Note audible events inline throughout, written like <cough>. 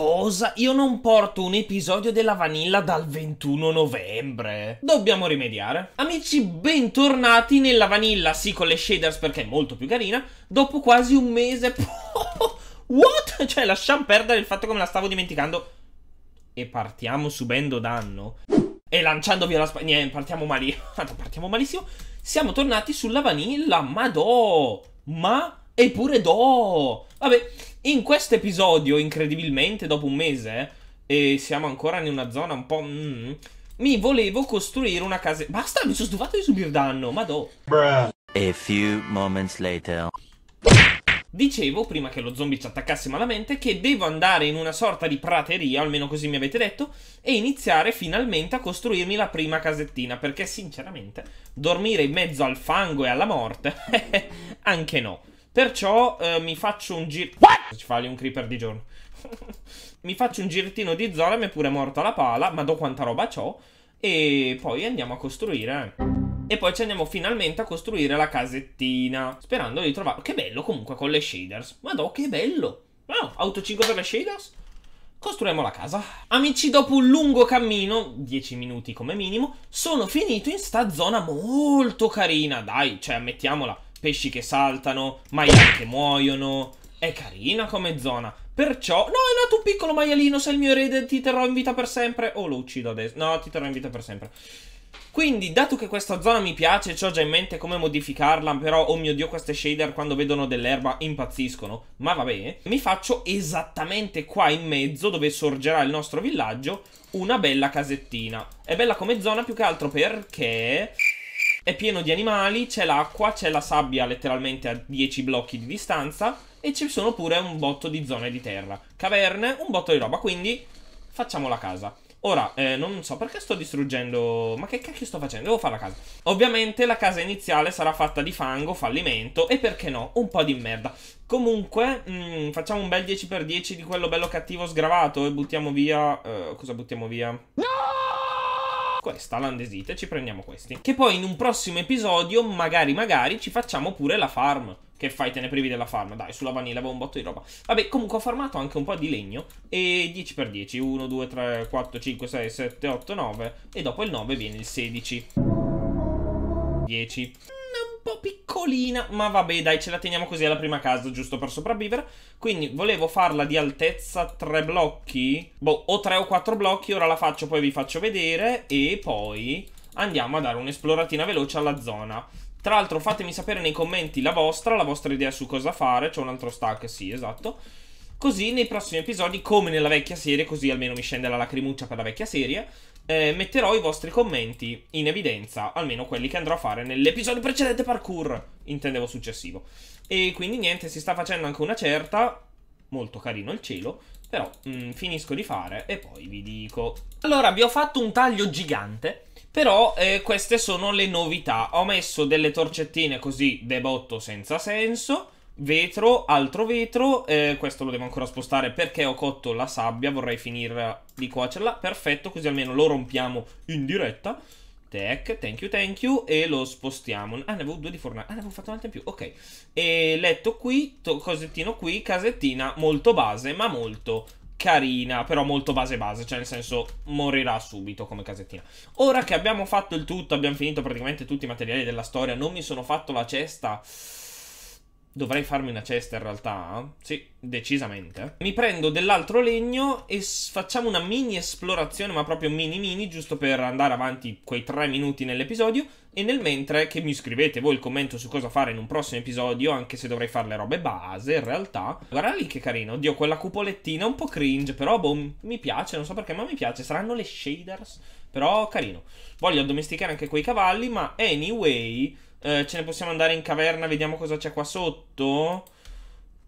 Cosa? Io non porto un episodio della Vanilla dal 21 novembre. Dobbiamo rimediare. Amici, bentornati nella Vanilla, sì con le shaders perché è molto più carina, dopo quasi un mese. <laughs> What? Cioè, lasciamo perdere il fatto che me la stavo dimenticando. E partiamo subendo danno. E lanciando via la spa... Niente, partiamo male. <laughs> partiamo malissimo. Siamo tornati sulla Vanilla. Ma do! Ma... Eppure do! Vabbè... In questo episodio, incredibilmente, dopo un mese, eh, e siamo ancora in una zona un po'... Mm, mi volevo costruire una casa... Basta, mi sono stufato di subire danno, ma Bruh. A few moments later. Dicevo, prima che lo zombie ci attaccasse malamente, che devo andare in una sorta di prateria, almeno così mi avete detto, e iniziare finalmente a costruirmi la prima casettina, perché sinceramente dormire in mezzo al fango e alla morte, <laughs> anche no. Perciò eh, mi faccio un giro... What? Ci fai un creeper di giorno. <laughs> mi faccio un girettino di zona, mi è pure morta la pala, ma do quanta roba c'ho. E poi andiamo a costruire. E poi ci andiamo finalmente a costruire la casettina. Sperando di trovare... Che bello comunque con le shaders. Ma do che bello. Wow, ah, auto 5 per le shaders. Costruiamo la casa. Amici, dopo un lungo cammino, 10 minuti come minimo, sono finito in sta zona molto carina. Dai, cioè, ammettiamola pesci che saltano, maiali che muoiono. È carina come zona. Perciò... No, è nato un piccolo maialino, sei il mio erede, ti terrò in vita per sempre. oh, lo uccido adesso. No, ti terrò in vita per sempre. Quindi, dato che questa zona mi piace, ho già in mente come modificarla, però, oh mio Dio, queste shader quando vedono dell'erba impazziscono. Ma va bene. mi faccio esattamente qua in mezzo, dove sorgerà il nostro villaggio, una bella casettina. È bella come zona più che altro perché... È pieno di animali, c'è l'acqua, c'è la sabbia letteralmente a 10 blocchi di distanza e ci sono pure un botto di zone di terra, caverne, un botto di roba, quindi facciamo la casa. Ora, eh, non so perché sto distruggendo... Ma che cacchio sto facendo? Devo fare la casa. Ovviamente la casa iniziale sarà fatta di fango, fallimento e perché no, un po' di merda. Comunque, mh, mm, facciamo un bel 10x10 di quello bello cattivo sgravato e buttiamo via... Eh, cosa buttiamo via? No! questa, l'andesite, ci prendiamo questi. Che poi in un prossimo episodio, magari magari, ci facciamo pure la farm. Che fai, te ne privi della farm? Dai, sulla vanilla avevo un botto di roba. Vabbè, comunque ho farmato anche un po' di legno. E 10x10, 1, 2, 3, 4, 5, 6, 7, 8, 9. E dopo il 9 viene il 16. 10 po' piccolina, ma vabbè dai, ce la teniamo così alla prima casa, giusto per sopravvivere. Quindi volevo farla di altezza 3 blocchi, boh, o 3 o 4 blocchi, ora la faccio, poi vi faccio vedere e poi andiamo a dare un'esploratina veloce alla zona. Tra l'altro fatemi sapere nei commenti la vostra, la vostra idea su cosa fare, c'è un altro stack, sì, esatto. Così nei prossimi episodi, come nella vecchia serie, così almeno mi scende la lacrimuccia per la vecchia serie eh, metterò i vostri commenti in evidenza, almeno quelli che andrò a fare nell'episodio precedente parkour, intendevo successivo. E quindi niente, si sta facendo anche una certa, molto carino il cielo, però mh, mm, finisco di fare e poi vi dico. Allora, vi ho fatto un taglio gigante, però eh, queste sono le novità. Ho messo delle torcettine così debotto senza senso, vetro, altro vetro, eh, questo lo devo ancora spostare perché ho cotto la sabbia, vorrei finire di cuocerla, perfetto, così almeno lo rompiamo in diretta. Tech, thank you, thank you, e lo spostiamo. Ah, ne avevo due di fornare, ah, ne avevo fatto un'altra in più, ok. E letto qui, cosettino qui, casettina molto base, ma molto carina, però molto base base, cioè nel senso morirà subito come casettina. Ora che abbiamo fatto il tutto, abbiamo finito praticamente tutti i materiali della storia, non mi sono fatto la cesta... Dovrei farmi una cesta in realtà, sì, decisamente. Mi prendo dell'altro legno e facciamo una mini esplorazione, ma proprio mini mini, giusto per andare avanti quei tre minuti nell'episodio. E nel mentre che mi scrivete voi il commento su cosa fare in un prossimo episodio, anche se dovrei fare le robe base, in realtà. Guarda lì che carino, oddio, quella cupolettina un po' cringe, però boh, mi piace, non so perché, ma mi piace. Saranno le shaders, però carino. Voglio addomesticare anche quei cavalli, ma anyway... Eh, ce ne possiamo andare in caverna, vediamo cosa c'è qua sotto.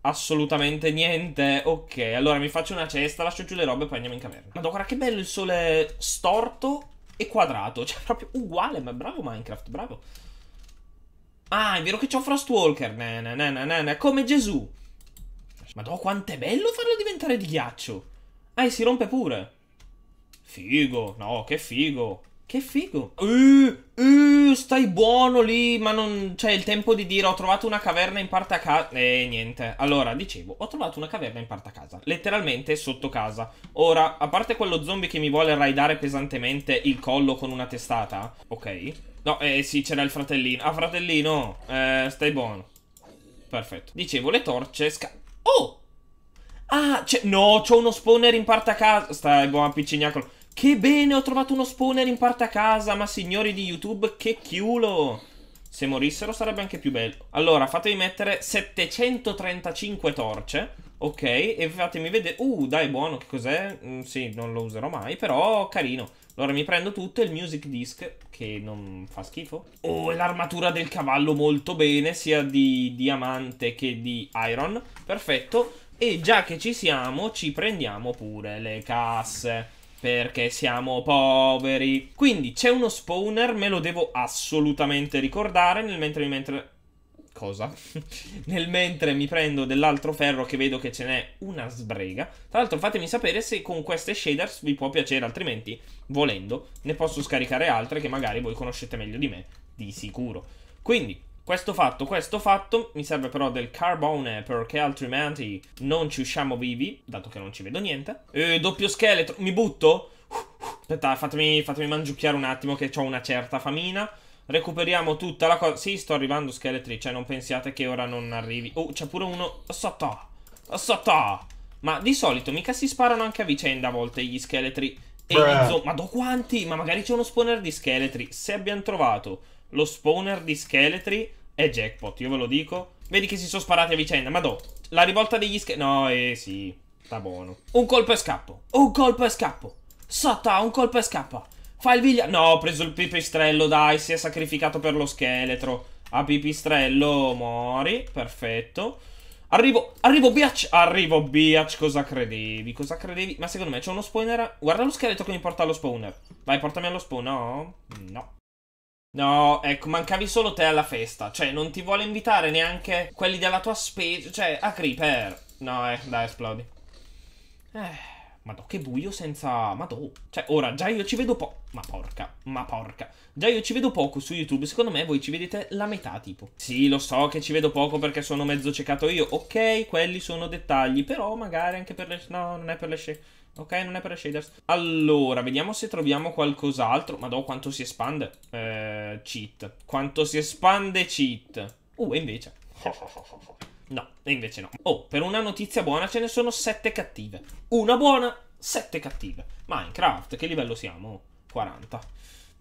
Assolutamente niente. Ok, allora mi faccio una cesta, lascio giù le robe e poi andiamo in caverna. Madonna, guarda che bello il sole storto e quadrato. <laughs> Cioè, proprio uguale, ma bravo Minecraft, bravo. Ah, è vero che c'ho Frostwalker. Ne, ne, ne, ne, ne, come Gesù. Madonna, quanto è bello farlo diventare di ghiaccio. Ah, e si rompe pure. Figo, no, che figo. Che figo. Uh, uh, stai buono lì, ma non c'è cioè, il tempo di dire ho trovato una caverna in parte a casa. Eh, niente. Allora, dicevo, ho trovato una caverna in parte a casa. Letteralmente sotto casa. Ora, a parte quello zombie che mi vuole raidare pesantemente il collo con una testata. Ok. No, eh sì, c'era il fratellino. Ah, fratellino, eh, stai buono. Perfetto. Dicevo, le torce... sca... oh! Ah, no, c'ho uno spawner in parte a casa. Stai buono, piccignacolo. Che bene, ho trovato uno spawner in parte a casa, ma signori di YouTube, che chiulo! Se morissero sarebbe anche più bello. Allora, fatemi mettere 735 torce, ok? E fatemi vedere... Uh, dai, buono, che cos'è? Mm, sì, non lo userò mai, però carino. Allora mi prendo tutto il music disc, che non fa schifo. Oh, e l'armatura del cavallo molto bene, sia di diamante che di iron. Perfetto. E già che ci siamo, ci prendiamo pure le casse perché siamo poveri. Quindi c'è uno spawner, me lo devo assolutamente ricordare, nel mentre mi mentre... Cosa? <laughs> nel mentre mi prendo dell'altro ferro che vedo che ce n'è una sbrega. Tra l'altro fatemi sapere se con queste shaders vi può piacere, altrimenti, volendo, ne posso scaricare altre che magari voi conoscete meglio di me, di sicuro. Quindi, questo fatto, questo fatto, mi serve però del carbone perché altrimenti non ci usciamo vivi, dato che non ci vedo niente. E doppio scheletro, mi butto? Aspetta, fatemi, fatemi mangiucchiare un attimo che ho una certa famina. Recuperiamo tutta la cosa. Sì, sto arrivando, scheletri. Cioè, non pensiate che ora non arrivi. Oh, c'è pure uno. Sotto. Sotto. Ma di solito mica si sparano anche a vicenda a volte gli scheletri. E Bruh. in zona. Ma do quanti? Ma magari c'è uno spawner di scheletri. Se abbiamo trovato lo spawner di scheletri è jackpot, io ve lo dico. Vedi che si sono sparati a vicenda, ma do. La rivolta degli scheletri... No, eh sì, sta buono. Un colpo e scappo, un colpo e scappo. Satta, un colpo e scappa. Fa il viglia... No, ho preso il pipistrello, dai, si è sacrificato per lo scheletro. A pipistrello mori, perfetto. Arrivo, arrivo Biatch, arrivo Biatch, cosa credevi, cosa credevi? Ma secondo me c'è uno spawner, guarda lo scheletro che mi porta allo spawner Vai, portami allo spawner, no, no No, ecco, mancavi solo te alla festa. Cioè, non ti vuole invitare neanche quelli della tua specie. Cioè, a Creeper. No, eh, dai, esplodi. Eh. Madò, che buio senza... Madò. Cioè, ora, già io ci vedo poco. Ma porca, ma porca. Già io ci vedo poco su YouTube. Secondo me voi ci vedete la metà, tipo. Sì, lo so che ci vedo poco perché sono mezzo ciecato io. Ok, quelli sono dettagli. Però magari anche per le... No, non è per le scelte. Ok, non è per le shaders. Allora, vediamo se troviamo qualcos'altro. Madò, quanto si espande. Eh cheat. Quanto si espande cheat. Uh, e invece... <laughs> No, e invece no. Oh, per una notizia buona ce ne sono sette cattive. Una buona, sette cattive. Minecraft, che livello siamo? 40.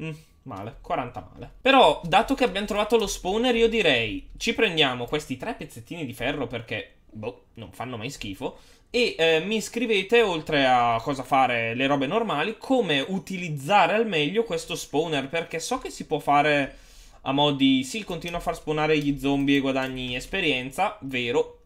Mm, male, 40 male. Però, dato che abbiamo trovato lo spawner, io direi ci prendiamo questi tre pezzettini di ferro perché boh, non fanno mai schifo. E eh, mi scrivete, oltre a cosa fare le robe normali, come utilizzare al meglio questo spawner, perché so che si può fare a modi... Sì, continuo a far spawnare gli zombie e guadagni esperienza, vero,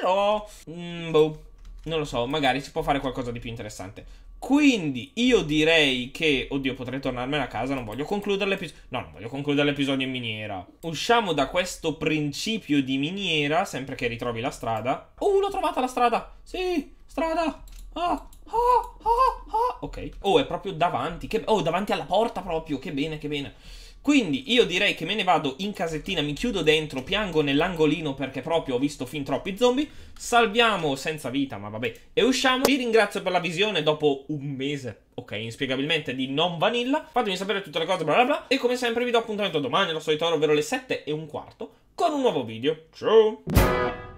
però... Mm, boh, non lo so, magari si può fare qualcosa di più interessante. Quindi io direi che, oddio, potrei tornarmene a casa, non voglio concludere l'episodio. No, non voglio concludere l'episodio in miniera. Usciamo da questo principio di miniera, sempre che ritrovi la strada. Uh, l'ho trovata la strada! Sì, strada! Ah, ah, ah, ah. Ok. Oh, è proprio davanti. Che... Oh, davanti alla porta proprio. Che bene, che bene. Quindi io direi che me ne vado in casettina, mi chiudo dentro, piango nell'angolino perché proprio ho visto fin troppi zombie, salviamo senza vita, ma vabbè, e usciamo. Vi ringrazio per la visione dopo un mese, ok, inspiegabilmente, di non vanilla. Fatemi sapere tutte le cose, bla bla bla, e come sempre vi do appuntamento domani, lo solito, ovvero le 7 e un quarto, con un nuovo video. Ciao!